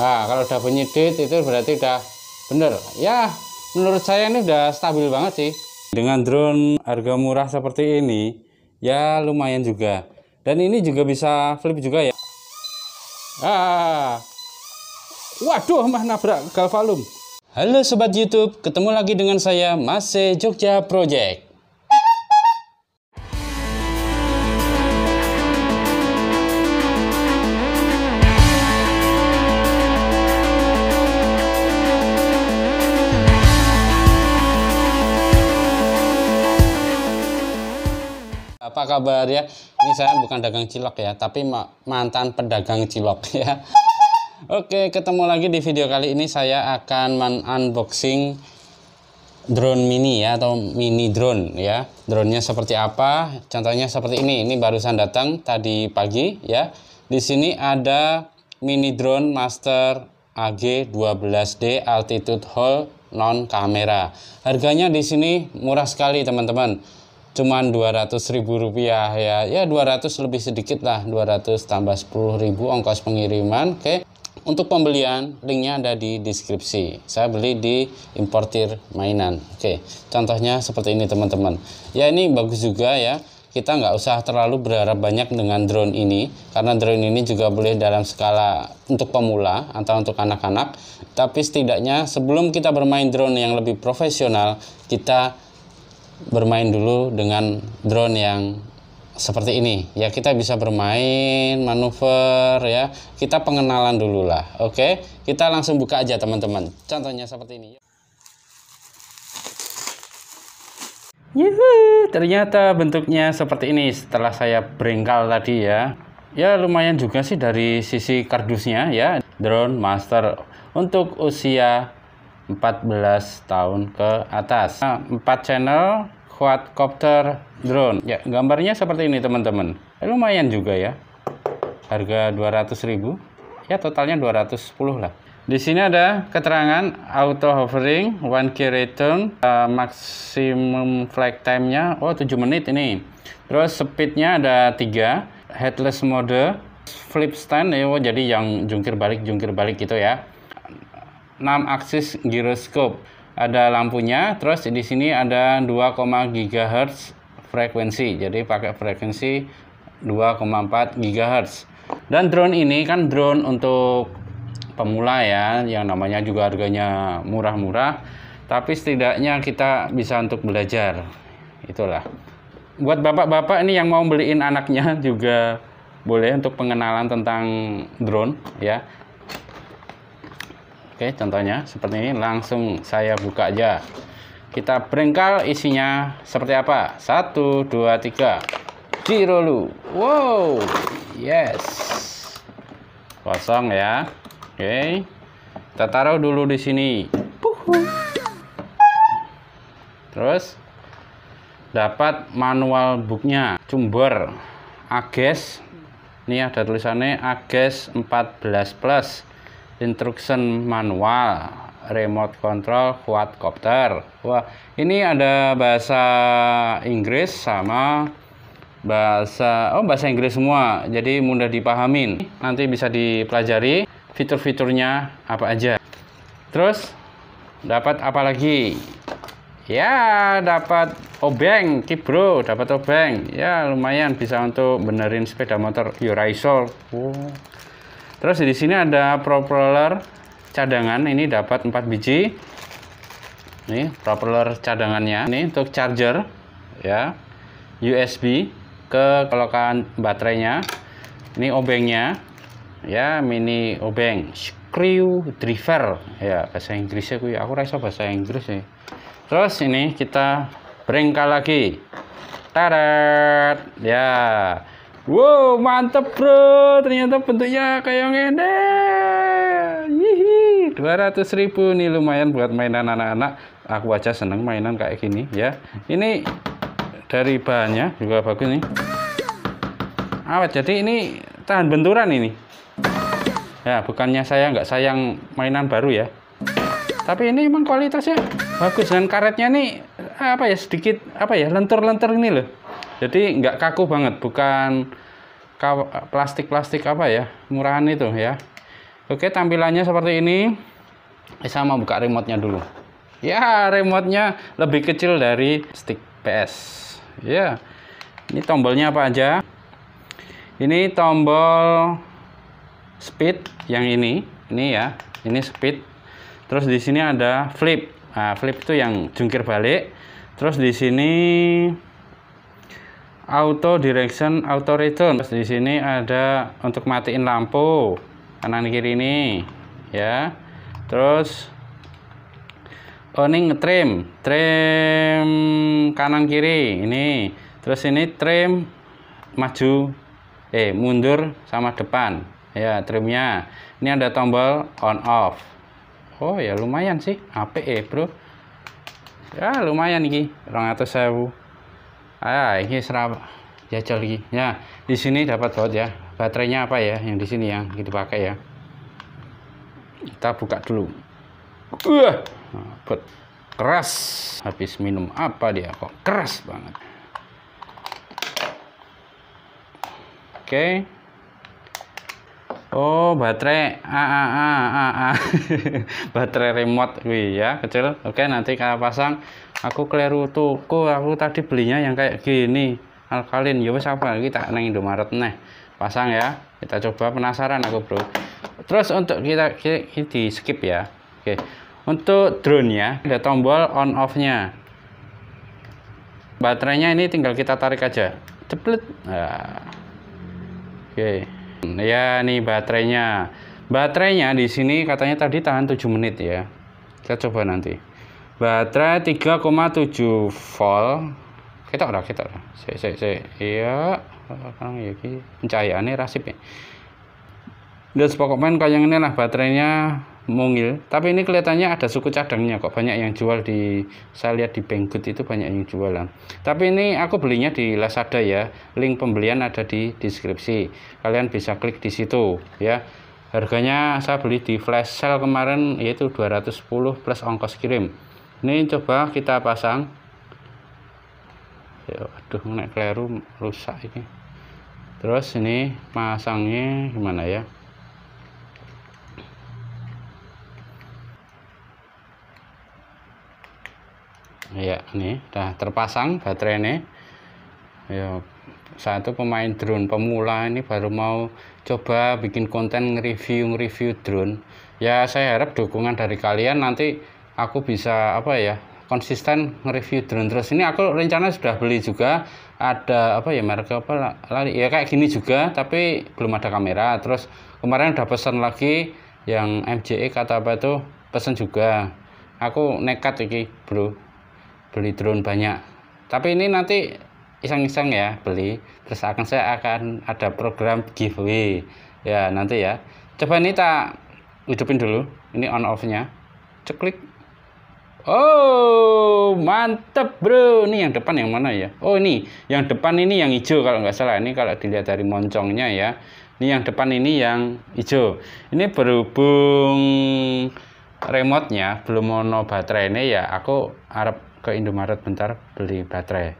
Nah, kalau udah bunyi itu berarti udah bener. Ya, menurut saya ini udah stabil banget sih. Dengan drone harga murah seperti ini, ya lumayan juga. Dan ini juga bisa flip juga ya. Ah. Waduh, mah nabrak galvalum. Halo sobat YouTube, ketemu lagi dengan saya Mas Jogja Project. kabar ya? Ini saya bukan dagang cilok ya, tapi ma mantan pedagang cilok ya. Oke, ketemu lagi di video kali ini saya akan men-unboxing drone mini ya atau mini drone ya. Drone-nya seperti apa? Contohnya seperti ini. Ini barusan datang tadi pagi ya. Di sini ada mini drone Master AG12D altitude hole non kamera. Harganya di sini murah sekali, teman-teman cuman 200 ribu rupiah ya ya 200 lebih sedikit lah 200 tambah 10 ribu ongkos pengiriman oke untuk pembelian linknya ada di deskripsi saya beli di importir mainan oke contohnya seperti ini teman-teman ya ini bagus juga ya kita nggak usah terlalu berharap banyak dengan drone ini karena drone ini juga boleh dalam skala untuk pemula atau untuk anak-anak tapi setidaknya sebelum kita bermain drone yang lebih profesional kita bermain dulu dengan drone yang seperti ini ya kita bisa bermain manuver ya kita pengenalan dulu lah oke kita langsung buka aja teman-teman contohnya seperti ini Yuhu, ternyata bentuknya seperti ini setelah saya brengkal tadi ya ya lumayan juga sih dari sisi kardusnya ya drone master untuk usia 14 tahun ke atas. Nah, 4 channel quadcopter drone. Ya, gambarnya seperti ini teman-teman. Eh, lumayan juga ya. Harga 200.000. Ya, totalnya 210 lah. Di sini ada keterangan auto hovering, one key return, uh, eh, maksimum flight time-nya oh 7 menit ini. Terus speed-nya ada 3, headless mode, flip stand, eh, oh, jadi yang jungkir balik jungkir balik gitu ya. 6 aksis giroskop. Ada lampunya, terus di sini ada 2, GHz frekuensi. Jadi pakai frekuensi 2,4 GHz. Dan drone ini kan drone untuk pemula ya, yang namanya juga harganya murah-murah, tapi setidaknya kita bisa untuk belajar. Itulah. Buat bapak-bapak ini yang mau beliin anaknya juga boleh untuk pengenalan tentang drone ya Oke, contohnya seperti ini. Langsung saya buka aja. Kita brengkal isinya seperti apa? Satu, dua, tiga. Dirolu. Wow, yes. Kosong ya. Oke. Kita taruh dulu di sini. Terus dapat manual booknya cumber Ages ini ada tulisannya Ages 14 plus instruction manual remote control quadcopter wah ini ada bahasa Inggris sama bahasa oh bahasa Inggris semua jadi mudah dipahamin nanti bisa dipelajari fitur-fiturnya apa aja terus dapat apa lagi ya dapat obeng kibro dapat obeng ya lumayan bisa untuk benerin sepeda motor Yuraisol Oh. Terus di sini ada propeller cadangan, ini dapat 4 biji. Ini propeller cadangannya. Ini untuk charger ya. USB ke kelokan baterainya. Ini obengnya ya, mini obeng. Screw driver ya, bahasa Inggrisnya kuwi. Aku rasa bahasa Inggris sih. Terus ini kita brengka lagi. Tarat ya Wow, mantep bro. Ternyata bentuknya kayak ngene. Yihi, 200 ribu nih lumayan buat mainan anak-anak. Aku aja seneng mainan kayak gini ya. Ini dari bahannya juga bagus nih. Awas, jadi ini tahan benturan ini. Ya, bukannya saya nggak sayang mainan baru ya. Tapi ini emang kualitasnya bagus dan karetnya nih apa ya sedikit apa ya lentur-lentur ini loh jadi nggak kaku banget bukan plastik-plastik apa ya murahan itu ya oke tampilannya seperti ini eh, saya mau buka remote-nya dulu ya remote-nya lebih kecil dari stick PS ya ini tombolnya apa aja ini tombol speed yang ini ini ya ini speed terus di sini ada flip nah, flip itu yang jungkir balik terus di sini auto direction auto return terus di sini ada untuk matiin lampu kanan kiri ini ya terus owning trim trim kanan kiri ini terus ini trim maju eh mundur sama depan ya trimnya ini ada tombol on off oh ya lumayan sih ape eh bro ya lumayan nih 200 sewu ah ini serap jajal ya, lagi ya di sini dapat baut ya baterainya apa ya yang di sini ya, yang dipakai ya kita buka dulu uh, bet keras habis minum apa dia kok keras banget oke Oh, baterai a a a a, a. baterai remote wih ya, kecil. Oke, nanti kalau pasang aku keliru tuku, aku tadi belinya yang kayak gini, alkalin. Ya wis apa Tak nang Indomaret neh. Pasang ya. Kita coba penasaran aku, Bro. Terus untuk kita, kita di skip ya. Oke. Untuk drone ya, ada tombol on off-nya. Baterainya ini tinggal kita tarik aja. Cepet. Nah. Oke. Ya, nih baterainya. Baterainya di sini katanya tadi tahan 7 menit ya. Kita coba nanti. Baterai 3,7 volt. Kita udah, kita udah. Saya, saya, saya. Iya. Sekarang ya ki pencahayaannya rasip ya. Dan pokoknya kayak ini lah baterainya mungil tapi ini kelihatannya ada suku cadangnya kok banyak yang jual di saya lihat di Banggood itu banyak yang jualan tapi ini aku belinya di Lazada ya link pembelian ada di deskripsi kalian bisa klik di situ ya harganya saya beli di flash sale kemarin yaitu 210 plus ongkos kirim ini coba kita pasang ya aduh naik keliru rusak ini terus ini pasangnya gimana ya ya ini dah terpasang baterai ini ya satu pemain drone pemula ini baru mau coba bikin konten review review drone ya saya harap dukungan dari kalian nanti aku bisa apa ya konsisten nge-review drone terus ini aku rencana sudah beli juga ada apa ya merek apa lari ya kayak gini juga tapi belum ada kamera terus kemarin udah pesan lagi yang MJE kata apa itu pesan juga aku nekat iki bro beli drone banyak tapi ini nanti iseng-iseng ya beli terus akan saya akan ada program giveaway ya nanti ya coba ini tak hidupin dulu ini on off nya ceklik oh mantep bro ini yang depan yang mana ya oh ini yang depan ini yang hijau kalau nggak salah ini kalau dilihat dari moncongnya ya ini yang depan ini yang hijau ini berhubung remote nya belum mono baterai ini ya aku harap ke Indomaret bentar beli baterai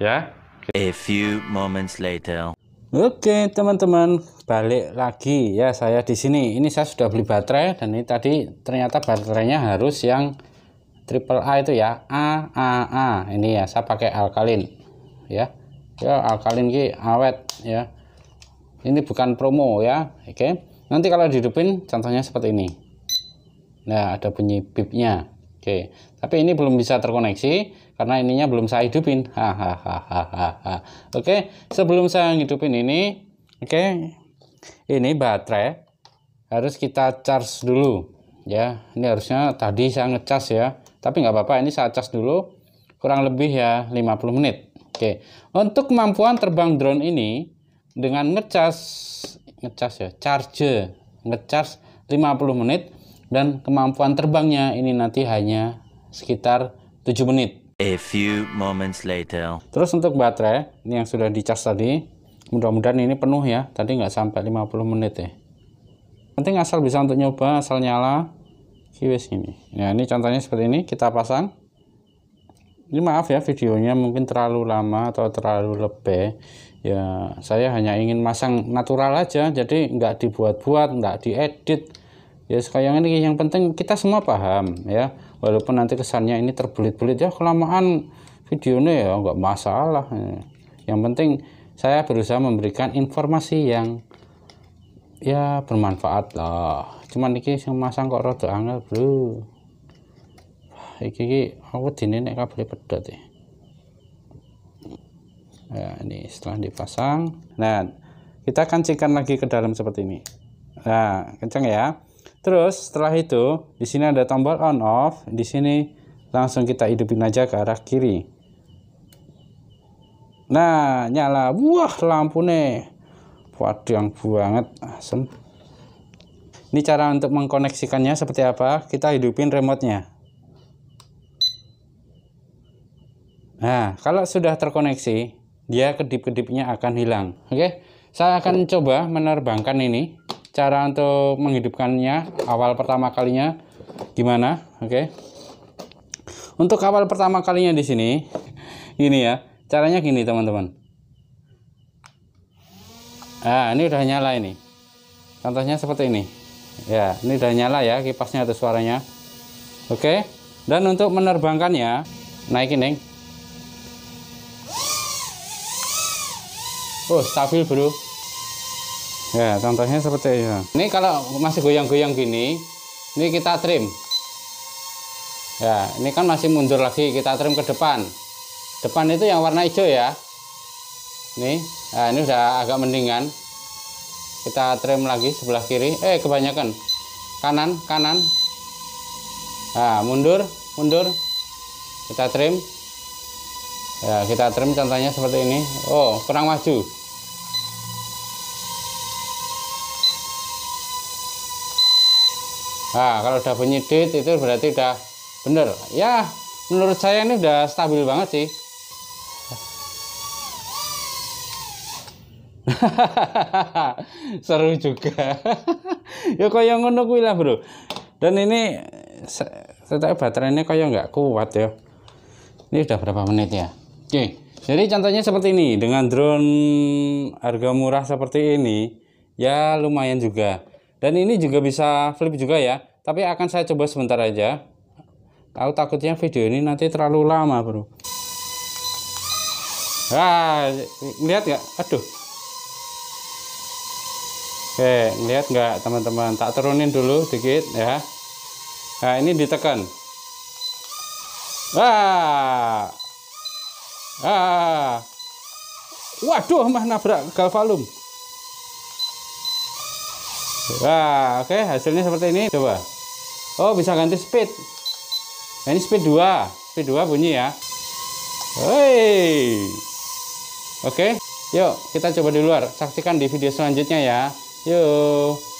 ya a few moments later Oke teman-teman balik lagi ya saya di sini ini saya sudah beli baterai dan ini tadi ternyata baterainya harus yang triple A itu ya A A A ini ya saya pakai alkalin ya ya alkalin ki awet ya ini bukan promo ya oke nanti kalau dihidupin contohnya seperti ini nah ada bunyi pipnya Oke, tapi ini belum bisa terkoneksi karena ininya belum saya hidupin. Oke, sebelum saya hidupin ini, oke, ini baterai harus kita charge dulu, ya. Ini harusnya tadi saya ngecas ya, tapi nggak apa-apa. Ini saya charge dulu, kurang lebih ya 50 menit. Oke, untuk kemampuan terbang drone ini dengan ngecas, ngecas ya, charge, ngecas 50 menit dan kemampuan terbangnya ini nanti hanya sekitar 7 menit. A few moments later. Terus untuk baterai ini yang sudah dicas tadi, mudah-mudahan ini penuh ya. Tadi nggak sampai 50 menit ya. Penting asal bisa untuk nyoba, asal nyala. Kiwis ini. Ya ini contohnya seperti ini. Kita pasang. Ini maaf ya videonya mungkin terlalu lama atau terlalu lebih. Ya saya hanya ingin masang natural aja. Jadi nggak dibuat-buat, nggak diedit ya sekarang ini yang penting kita semua paham ya walaupun nanti kesannya ini terbelit-belit ya kelamaan videonya ya nggak masalah ya. yang penting saya berusaha memberikan informasi yang ya bermanfaat lah cuman ini yang masang kok rada angel bro iki, iki aku dini nek kabel pedot e. ya nah, ini setelah dipasang nah kita kancingkan lagi ke dalam seperti ini nah kencang ya Terus setelah itu, di sini ada tombol on off, di sini langsung kita hidupin aja ke arah kiri. Nah, nyala. Wah, lampu nih. Waduh, yang banget. Asem. Ini cara untuk mengkoneksikannya seperti apa? Kita hidupin remote-nya. Nah, kalau sudah terkoneksi, dia kedip-kedipnya akan hilang. Oke, saya akan coba menerbangkan ini cara untuk menghidupkannya awal pertama kalinya gimana oke okay. untuk awal pertama kalinya di sini ini ya caranya gini teman-teman nah ini udah nyala ini contohnya seperti ini ya ini udah nyala ya kipasnya atau suaranya oke okay. dan untuk menerbangkannya naikin neng oh stabil bro Ya, contohnya seperti ini. Ini kalau masih goyang-goyang gini, ini kita trim. Ya, ini kan masih mundur lagi, kita trim ke depan. Depan itu yang warna hijau ya. ini nah ini udah agak mendingan. Kita trim lagi sebelah kiri. Eh, kebanyakan. Kanan, kanan. Nah, mundur, mundur. Kita trim. Ya, kita trim contohnya seperti ini. Oh, kurang maju. Nah, kalau udah bunyi dit itu berarti udah bener. Ya, menurut saya ini udah stabil banget sih. Seru juga. ya kayak ngono kuwi lah, Bro. Dan ini saya baterainya kayak nggak kuat ya. Ini udah berapa menit ya? Oke. Jadi contohnya seperti ini dengan drone harga murah seperti ini ya lumayan juga dan ini juga bisa flip juga ya tapi akan saya coba sebentar aja Kalau takutnya video ini nanti terlalu lama bro ah lihat nggak aduh oke lihat nggak teman-teman tak turunin dulu dikit ya nah ini ditekan ah ah waduh mah nabrak galvalum Gitu. Wah, oke okay, hasilnya seperti ini. Coba. Oh, bisa ganti speed. Nah, ini speed 2. Speed 2 bunyi ya. Hey, Oke. Okay. Yuk, kita coba di luar. Saksikan di video selanjutnya ya. Yuk.